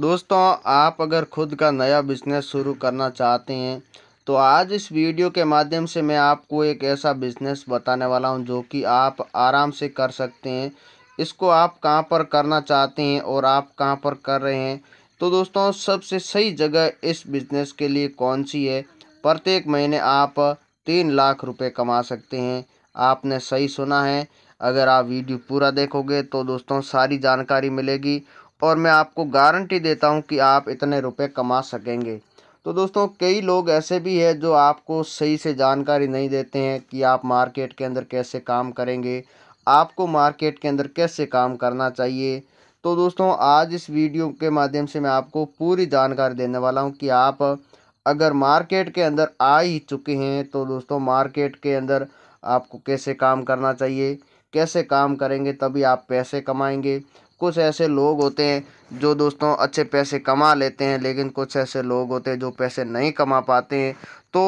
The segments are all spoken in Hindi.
दोस्तों आप अगर खुद का नया बिजनेस शुरू करना चाहते हैं तो आज इस वीडियो के माध्यम से मैं आपको एक ऐसा बिज़नेस बताने वाला हूं जो कि आप आराम से कर सकते हैं इसको आप कहां पर करना चाहते हैं और आप कहां पर कर रहे हैं तो दोस्तों सबसे सही जगह इस बिज़नेस के लिए कौन सी है प्रत्येक महीने आप तीन लाख रुपये कमा सकते हैं आपने सही सुना है अगर आप वीडियो पूरा देखोगे तो दोस्तों सारी जानकारी मिलेगी और मैं आपको गारंटी देता हूँ कि आप इतने रुपए कमा सकेंगे तो दोस्तों कई लोग ऐसे भी हैं जो आपको सही से जानकारी नहीं देते हैं कि आप मार्केट के अंदर कैसे काम करेंगे आपको मार्केट के अंदर कैसे काम करना चाहिए तो दोस्तों आज इस वीडियो के माध्यम से मैं आपको पूरी जानकारी देने वाला हूँ कि आप अगर मार्केट के अंदर आ ही चुके हैं तो दोस्तों मार्केट के अंदर आपको कैसे काम करना चाहिए कैसे काम करेंगे तभी आप पैसे कमाएंगे कुछ ऐसे लोग होते हैं जो दोस्तों अच्छे पैसे कमा लेते हैं लेकिन कुछ ऐसे लोग होते हैं जो पैसे नहीं कमा पाते हैं तो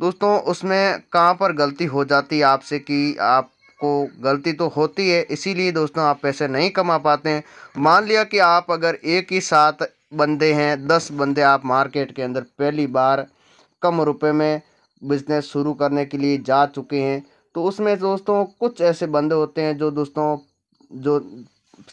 दोस्तों उसमें कहाँ पर गलती हो जाती है आपसे कि आप को गलती तो होती है इसीलिए दोस्तों आप पैसे नहीं कमा पाते हैं मान लिया कि आप अगर एक ही साथ बंदे हैं दस बंदे आप मार्केट के अंदर पहली बार कम रुपए में बिज़नेस शुरू करने के लिए जा चुके हैं तो उसमें दोस्तों कुछ ऐसे बंदे होते हैं जो दोस्तों जो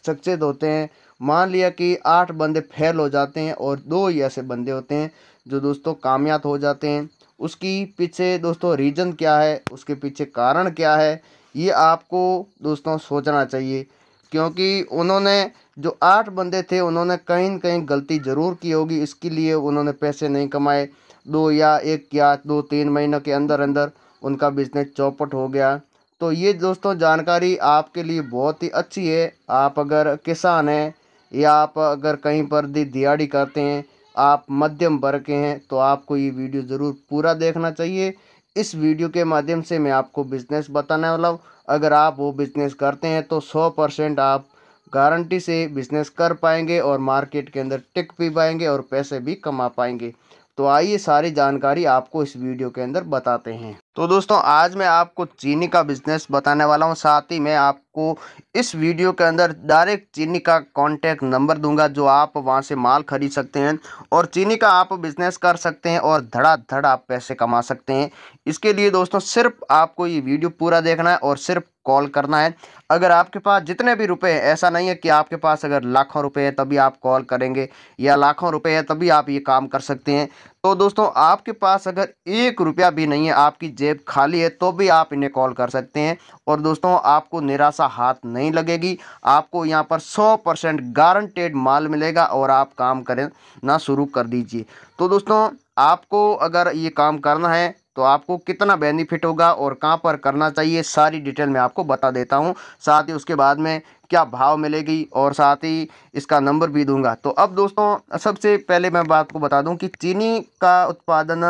सक्सेस होते हैं मान लिया कि आठ बंदे फेल हो जाते हैं और दो ही ऐसे बंदे होते हैं जो दोस्तों कामयाब हो जाते हैं उसकी पीछे दोस्तों रीज़न क्या है उसके पीछे कारण क्या है ये आपको दोस्तों सोचना चाहिए क्योंकि उन्होंने जो आठ बंदे थे उन्होंने कहीं ना कहीं गलती ज़रूर की होगी इसके लिए उन्होंने पैसे नहीं कमाए दो या एक या दो तीन महीनों के अंदर अंदर उनका बिजनेस चौपट हो गया तो ये दोस्तों जानकारी आपके लिए बहुत ही अच्छी है आप अगर किसान हैं या आप अगर कहीं पर दी दिहाड़ी करते हैं आप मध्यम वर्ग के हैं तो आपको ये वीडियो ज़रूर पूरा देखना चाहिए इस वीडियो के माध्यम से मैं आपको बिज़नेस बताने वाला हूँ अगर आप वो बिज़नेस करते हैं तो सौ परसेंट आप गारंटी से बिज़नेस कर पाएंगे और मार्केट के अंदर टिक भी पाएंगे और पैसे भी कमा पाएंगे तो आइए सारी जानकारी आपको इस वीडियो के अंदर बताते हैं तो दोस्तों आज मैं आपको चीनी का बिज़नेस बताने वाला हूँ साथ ही मैं आप आपको इस वीडियो के अंदर डायरेक्ट चीनी का कॉन्टैक्ट नंबर दूंगा जो आप वहाँ से माल खरीद सकते हैं और चीनी का आप बिजनेस कर सकते हैं और धड़ाधड़ आप पैसे कमा सकते हैं इसके लिए दोस्तों सिर्फ आपको ये वीडियो पूरा देखना है और सिर्फ कॉल करना है अगर आपके पास जितने भी रुपए हैं ऐसा नहीं है कि आपके पास अगर लाखों रुपए हैं तभी आप कॉल करेंगे या लाखों रुपए हैं तभी आप ये काम कर सकते हैं तो दोस्तों आपके पास अगर एक रुपया भी नहीं है आपकी जेब खाली है तो भी आप इन्हें कॉल कर सकते हैं और दोस्तों आपको निराशा पैसा हाथ नहीं लगेगी आपको यहाँ पर सौ परसेंट गारंटेड माल मिलेगा और आप काम करें ना शुरू कर दीजिए तो दोस्तों आपको अगर ये काम करना है तो आपको कितना बेनिफिट होगा और कहाँ पर करना चाहिए सारी डिटेल मैं आपको बता देता हूँ साथ ही उसके बाद में क्या भाव मिलेगी और साथ ही इसका नंबर भी दूंगा तो अब दोस्तों सबसे पहले मैं बात को बता दूं कि चीनी का उत्पादन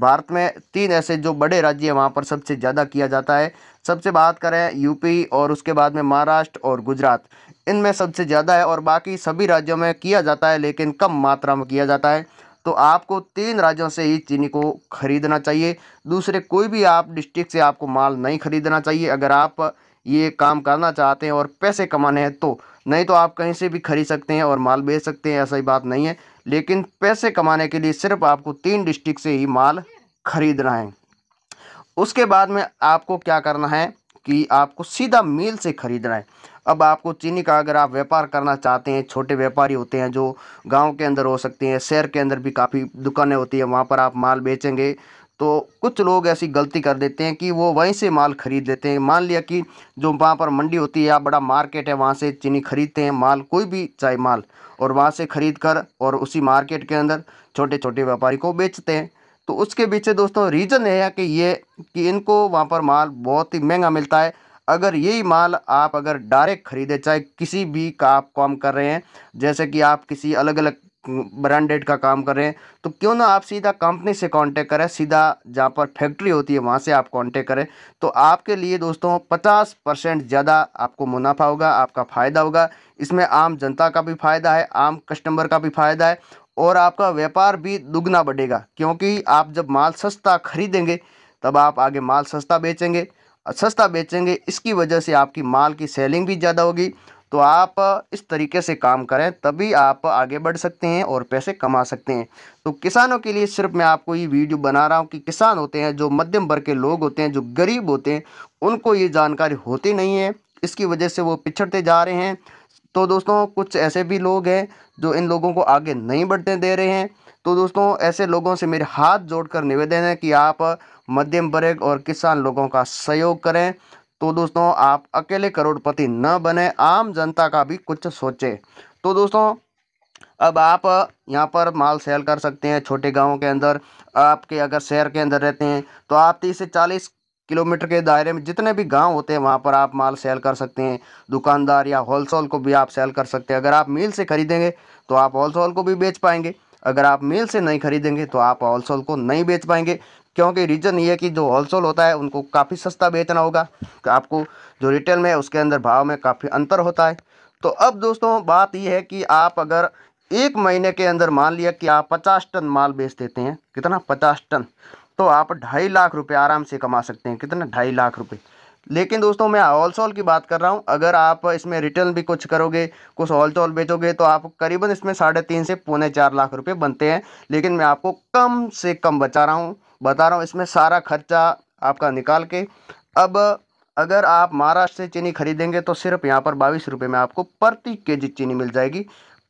भारत में तीन ऐसे जो बड़े राज्य हैं वहाँ पर सबसे ज़्यादा किया जाता है सबसे बात करें यूपी और उसके बाद में महाराष्ट्र और गुजरात इनमें सबसे ज़्यादा है और बाकी सभी राज्यों में किया जाता है लेकिन कम मात्रा में किया जाता है तो आपको तीन राज्यों से ही चीनी को खरीदना चाहिए दूसरे कोई भी आप डिस्ट्रिक्ट से आपको माल नहीं खरीदना चाहिए अगर आप ये काम करना चाहते हैं और पैसे कमाने हैं तो नहीं तो आप कहीं से भी खरीद सकते हैं और माल बेच सकते हैं ऐसा ही बात नहीं है लेकिन पैसे कमाने के लिए सिर्फ आपको तीन डिस्ट्रिक्ट से ही माल खरीदना है उसके बाद में आपको क्या करना है कि आपको सीधा मील से ख़रीदना है अब आपको चीनी का अगर आप व्यापार करना चाहते हैं छोटे व्यापारी होते हैं जो गांव के अंदर हो सकते हैं शहर के अंदर भी काफ़ी दुकानें होती हैं वहाँ पर आप माल बेचेंगे तो कुछ लोग ऐसी गलती कर देते हैं कि वो वहीं से माल ख़रीद लेते हैं मान लिया कि जो वहाँ पर मंडी होती है या बड़ा मार्केट है वहाँ से चीनी ख़रीदते हैं माल कोई भी चाहे माल और वहाँ से ख़रीद कर और उसी मार्केट के अंदर छोटे छोटे व्यापारी को बेचते हैं तो उसके पीछे दोस्तों रीज़न है कि ये कि इनको वहाँ पर माल बहुत ही महंगा मिलता है अगर यही माल आप अगर डायरेक्ट ख़रीदे चाहे किसी भी का आप काम कर रहे हैं जैसे कि आप किसी अलग अलग ब्रांडेड का काम कर रहे हैं तो क्यों ना आप सीधा कंपनी से कांटेक्ट करें सीधा जहाँ पर फैक्ट्री होती है वहाँ से आप कांटेक्ट करें तो आपके लिए दोस्तों 50 परसेंट ज़्यादा आपको मुनाफा होगा आपका फ़ायदा होगा इसमें आम जनता का भी फ़ायदा है आम कस्टमर का भी फ़ायदा है और आपका व्यापार भी दुगना बढ़ेगा क्योंकि आप जब माल सस्ता खरीदेंगे तब आप आगे माल सस्ता बेचेंगे सस्ता बेचेंगे इसकी वजह से आपकी माल की सेलिंग भी ज़्यादा होगी तो आप इस तरीके से काम करें तभी आप आगे बढ़ सकते हैं और पैसे कमा सकते हैं तो किसानों के लिए सिर्फ मैं आपको ये वीडियो बना रहा हूँ कि किसान होते हैं जो मध्यम वर्ग के लोग होते हैं जो गरीब होते हैं उनको ये जानकारी होती नहीं है इसकी वजह से वो पिछड़ते जा रहे हैं तो दोस्तों कुछ ऐसे भी लोग हैं जो इन लोगों को आगे नहीं बढ़ने दे रहे हैं तो दोस्तों ऐसे लोगों से मेरे हाथ जोड़कर निवेदन है कि आप मध्यम वर्ग और किसान लोगों का सहयोग करें तो दोस्तों आप अकेले करोड़पति न बने आम जनता का भी कुछ सोचे तो दोस्तों अब आप यहाँ पर माल सेल कर सकते हैं छोटे गाँव के अंदर आपके अगर शहर के अंदर रहते हैं तो आप तीस से चालीस किलोमीटर के दायरे में जितने भी गांव होते हैं वहाँ पर आप माल सेल कर सकते हैं दुकानदार या होलसेल को भी आप सेल कर सकते हैं अगर आप मील से ख़रीदेंगे तो आप होलसेल को भी बेच पाएंगे अगर आप मील से नहीं खरीदेंगे तो आप होलसेल को नहीं बेच पाएंगे क्योंकि रीज़न ये है कि जो होलसेल होता है उनको काफ़ी सस्ता बेचना होगा आपको जो रिटेल में है उसके अंदर भाव में काफ़ी अंतर होता है तो अब दोस्तों बात यह है कि आप अगर एक महीने के अंदर मान लिया कि आप पचास टन माल बेच देते हैं कितना पचास टन तो आप ढाई लाख रुपए आराम से कमा सकते हैं कितना ढाई लाख रुपए लेकिन दोस्तों मैं ऑल सॉल की बात कर रहा हूँ अगर आप इसमें रिटर्न भी कुछ करोगे कुछ ऑल सॉल बेचोगे तो आप करीबन इसमें साढ़े तीन से पौने चार लाख रुपये बनते हैं लेकिन मैं आपको कम से कम बचा रहा हूँ बता रहा हूँ इसमें सारा खर्चा आपका निकाल के अब अगर आप महाराष्ट्र से चीनी खरीदेंगे तो सिर्फ यहाँ पर बाईस रुपये में आपको प्रति के जी चीनी मिल जाएगी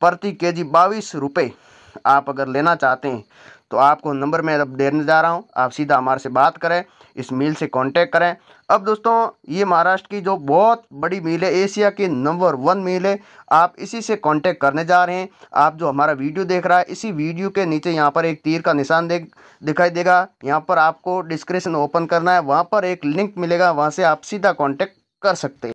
प्रति के जी बाईस रुपये आप अगर लेना चाहते हैं तो आपको नंबर मैं अब देने जा रहा हूँ आप सीधा हमारे से बात करें इस मिल से कांटेक्ट करें अब दोस्तों ये महाराष्ट्र की जो बहुत बड़ी मिल है एशिया की नंबर वन मिल है आप इसी से कांटेक्ट करने जा रहे हैं आप जो हमारा वीडियो देख रहा है इसी वीडियो के नीचे यहाँ पर एक तीर का निशान देख दिखाई देगा यहाँ पर आपको डिस्क्रिप्शन ओपन करना है वहाँ पर एक लिंक मिलेगा वहाँ से आप सीधा कॉन्टैक्ट कर सकते हैं